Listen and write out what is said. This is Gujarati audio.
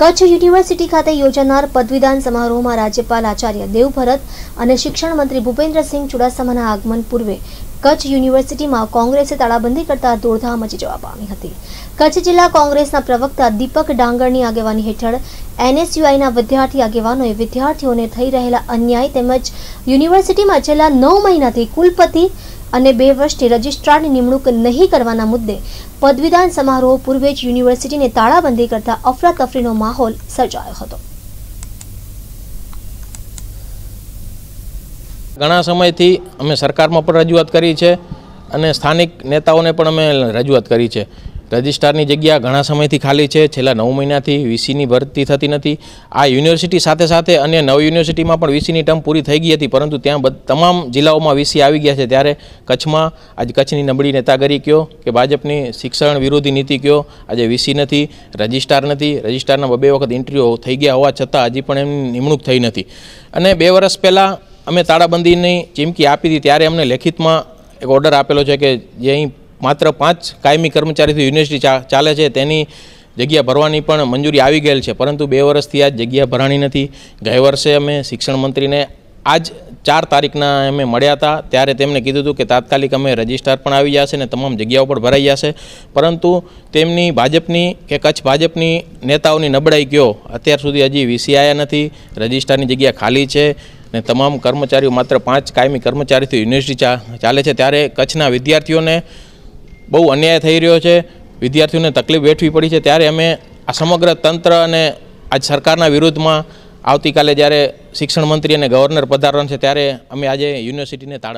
કચ્છ યુનિવર્સિટી ખાતે યોજાનાર પદવીદાન સમારોહમાં રાજ્યપાલ આચાર્ય દેવભરત અને શિક્ષણ મંત્રી ભૂપેન્દ્રસિંહ ચુડાસમાના આગમન પૂર્વે કચ્છ યુનિવર્સિટીમાં કોંગ્રેસે તાળાબંધી કરતા દોડધામ મચી જવા પામી હતી કચ્છ જિલ્લા કોંગ્રેસના પ્રવક્તા દીપક ડાંગરની આગેવાની હેઠળ એનએસયુઆઈના વિદ્યાર્થી આગેવાનોએ વિદ્યાર્થીઓને થઈ રહેલા અન્યાય તેમજ યુનિવર્સિટીમાં છેલ્લા નવ મહિનાથી કુલપતિ અને બે વર્ષથી રજિસ્ટ્રારની નિમણૂક નહીં કરવાના મુદ્દે પદવીદાન સમારોહ પૂર્વે જ યુનિવર્સિટીને તાળાબંધી કરતા અફરાતફરીનો માહોલ સર્જાયો હતો ઘણા સમયથી અમે સરકારમાં પણ રજૂઆત કરી છે અને સ્થાનિક નેતાઓને પણ અમે રજૂઆત કરી છે રજિસ્ટ્રારની જગ્યા ઘણા સમયથી ખાલી છે છેલ્લા નવ મહિનાથી વીસીની ભરતી થતી નથી આ યુનિવર્સિટી સાથે સાથે અન્ય નવ યુનિવર્સિટીમાં પણ વીસીની ટર્મ પૂરી થઈ ગઈ હતી પરંતુ ત્યાં તમામ જિલ્લાઓમાં વીસી આવી ગયા છે ત્યારે કચ્છમાં આજે કચ્છની નબળી નેતાગરી કયો કે ભાજપની શિક્ષણ વિરોધી નીતિ કયો આજે વીસી નથી રજિસ્ટ્રાર નથી રજિસ્ટ્રારના બે વખત ઇન્ટરવ્યૂ થઈ ગયા હોવા છતાં હજી પણ એમની નિમણૂક થઈ નથી અને બે વર્ષ પહેલાં અમે તાળાબંધીની ચીમકી આપી હતી ત્યારે અમને લેખિતમાં એક ઓર્ડર આપેલો છે કે જે અહીં માત્ર પાંચ કાયમી કર્મચારીથી યુનિવર્સિટી ચાલે છે તેની જગ્યા ભરવાની પણ મંજૂરી આવી ગયેલ છે પરંતુ બે વર્ષથી આ જગ્યા ભરાણી નથી ગયે વર્ષે અમે શિક્ષણ મંત્રીને જ ચાર તારીખના અમે મળ્યા હતા ત્યારે તેમણે કીધું હતું કે તાત્કાલિક અમે રજિસ્ટર પણ આવી જશે ને તમામ જગ્યાઓ પર ભરાઈ જશે પરંતુ તેમની ભાજપની કે કચ્છ ભાજપની નેતાઓની નબળાઈ ગયો અત્યાર સુધી હજી વીસી આવ્યા નથી રજિસ્ટરની જગ્યા ખાલી છે ને તમામ કર્મચારીઓ માત્ર પાંચ કાયમી કર્મચારીથી યુનિવર્સિટી ચાલે છે ત્યારે કચ્છના વિદ્યાર્થીઓને બહુ અન્યાય થઈ રહ્યો છે વિદ્યાર્થીઓને તકલીફ વેઠવી પડી છે ત્યારે અમે આ સમગ્ર તંત્ર અને આજ સરકારના વિરુદ્ધમાં આવતીકાલે જ્યારે શિક્ષણ મંત્રી અને ગવર્નર પધારવાના છે ત્યારે અમે આજે યુનિવર્સિટીને તાળા